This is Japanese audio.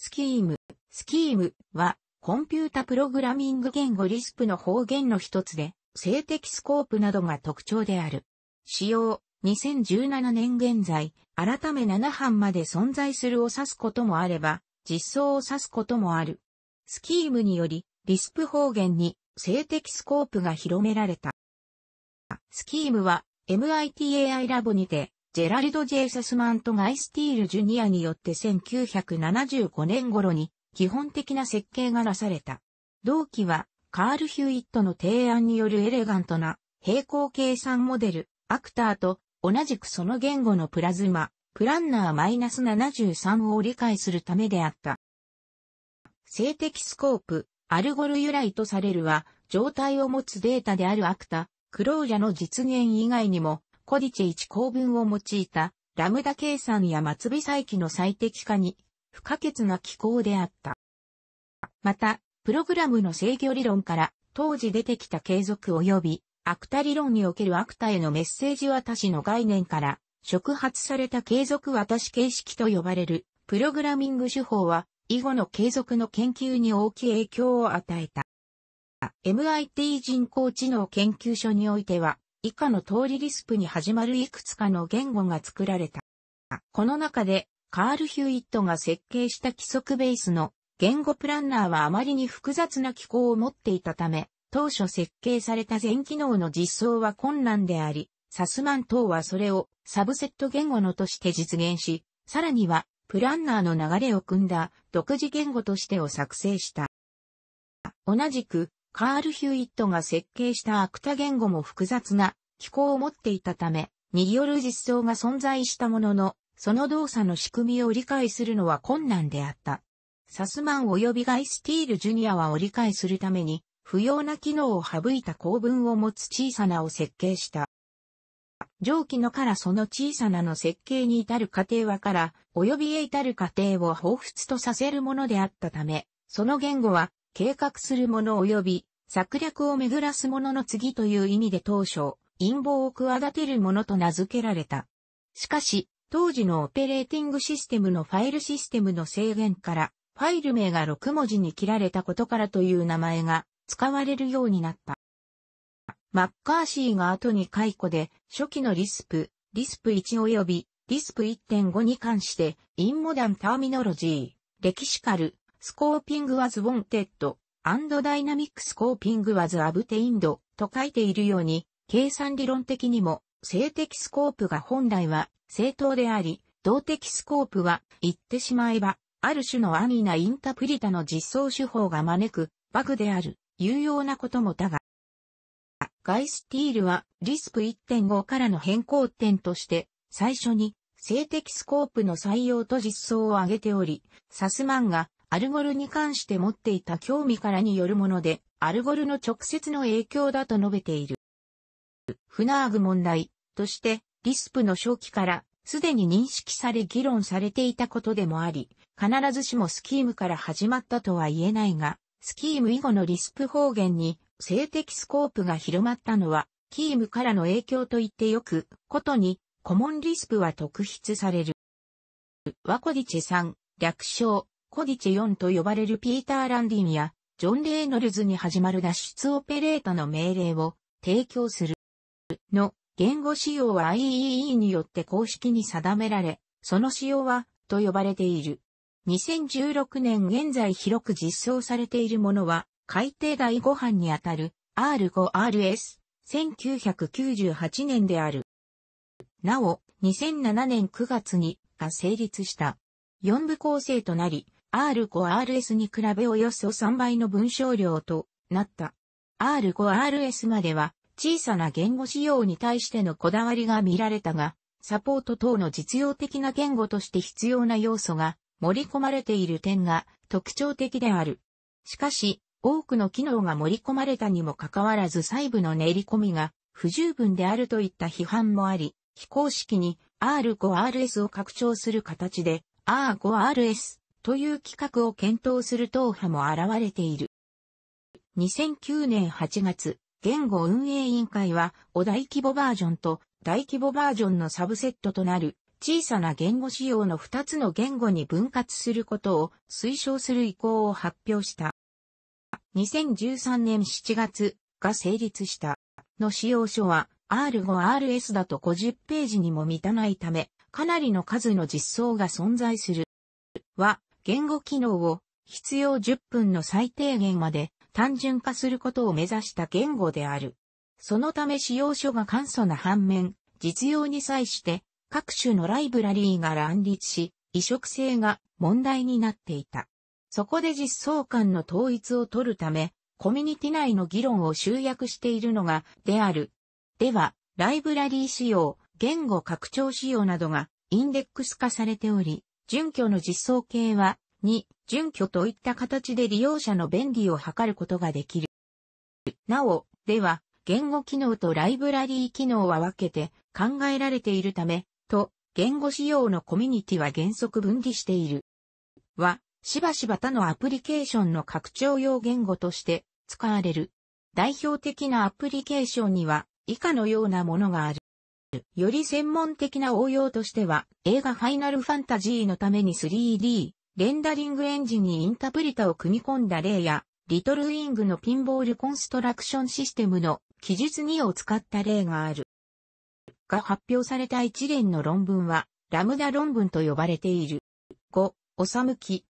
スキーム、スキームは、コンピュータプログラミング言語リスプの方言の一つで、性的スコープなどが特徴である。使用、2017年現在、改め7班まで存在するを指すこともあれば、実装を指すこともある。スキームにより、リスプ方言に性的スコープが広められた。スキームは、MITAI ラボにて、ジェラルド・ジェイサスマンとガイ・スティール・ジュニアによって1975年頃に基本的な設計がなされた。同期はカール・ヒュイットの提案によるエレガントな平行計算モデル、アクターと同じくその言語のプラズマ、プランナー -73 を理解するためであった。性的スコープ、アルゴル由来とされるは、状態を持つデータであるアクタ、クロージャの実現以外にも、コディチ1公文を用いたラムダ計算や末尾再起の最適化に不可欠な機構であった。また、プログラムの制御理論から当時出てきた継続及びアクタ理論におけるアクタへのメッセージ渡しの概念から触発された継続渡し形式と呼ばれるプログラミング手法は以後の継続の研究に大きい影響を与えた。MIT 人工知能研究所においては以下の通りリスプに始まるいくつかの言語が作られた。この中で、カール・ヒュイットが設計した規則ベースの言語プランナーはあまりに複雑な機構を持っていたため、当初設計された全機能の実装は困難であり、サスマン等はそれをサブセット言語のとして実現し、さらにはプランナーの流れを組んだ独自言語としてを作成した。同じくカール・ヒュイットが設計したアクタ言語も複雑な機構を持っていたため、による実装が存在したものの、その動作の仕組みを理解するのは困難であった。サスマン及びガイ・スティール・ジュニアはを理解するために、不要な機能を省いた構文を持つ小さなを設計した。上記のからその小さなの設計に至る過程はから、及びへ至る過程を彷彿とさせるものであったため、その言語は、計画するもの及び策略を巡らす者の次という意味で当初、陰謀を企てる者と名付けられた。しかし、当時のオペレーティングシステムのファイルシステムの制限から、ファイル名が6文字に切られたことからという名前が使われるようになった。マッカーシーが後に解雇で、初期のリスプ、リスプ1及びリスプ1.5に関して、インモダンターミノロジー、歴史カル、スコーピングはズボンテッド、Dynamic Scoping was obtained と書いているように、計算理論的にも、性的スコープが本来は正当であり、動的スコープは言ってしまえば、ある種の安易なインタプリタの実装手法が招くバグである、有用なこともだが、ガイスティールはリスプ1.5からの変更点として、最初に性的スコープの採用と実装を挙げており、サスマンがアルゴルに関して持っていた興味からによるもので、アルゴルの直接の影響だと述べている。フナーグ問題として、リスプの初期からすでに認識され議論されていたことでもあり、必ずしもスキームから始まったとは言えないが、スキーム以後のリスプ方言に性的スコープが広まったのは、キームからの影響と言ってよく、ことに、コモンリスプは特筆される。ワコディチェさん、略称、コディチ4と呼ばれるピーター・ランディンや、ジョン・レイノルズに始まる脱出オペレータの命令を提供する。の言語使用は i e e によって公式に定められ、その使用はと呼ばれている。2016年現在広く実装されているものは、改定第5版にあたる R5RS 1998年である。なお、2007年9月にが成立した。4部構成となり、R5RS に比べおよそ3倍の文章量となった。R5RS までは小さな言語仕様に対してのこだわりが見られたが、サポート等の実用的な言語として必要な要素が盛り込まれている点が特徴的である。しかし、多くの機能が盛り込まれたにもかかわらず細部の練り込みが不十分であるといった批判もあり、非公式に R5RS を拡張する形で R5RS という企画を検討する党派も現れている。2009年8月、言語運営委員会は、お大規模バージョンと大規模バージョンのサブセットとなる、小さな言語仕様の2つの言語に分割することを推奨する意向を発表した。2013年7月が成立したの仕様書は R5RS だと50ページにも満たないため、かなりの数の実装が存在する。は、言語機能を必要10分の最低限まで単純化することを目指した言語である。そのため使用書が簡素な反面、実用に際して各種のライブラリーが乱立し、移植性が問題になっていた。そこで実装間の統一を取るため、コミュニティ内の議論を集約しているのが、である。では、ライブラリー仕様、言語拡張仕様などがインデックス化されており、準拠の実装形は、2、準拠といった形で利用者の便利を図ることができる。なお、では、言語機能とライブラリー機能は分けて考えられているため、と、言語仕様のコミュニティは原則分離している。は、しばしば他のアプリケーションの拡張用言語として使われる。代表的なアプリケーションには以下のようなものがある。より専門的な応用としては、映画ファイナルファンタジーのために 3D、レンダリングエンジンにインタプリタを組み込んだ例や、リトルウィングのピンボールコンストラクションシステムの記述2を使った例がある。が発表された一連の論文は、ラムダ論文と呼ばれている。5、おさむき、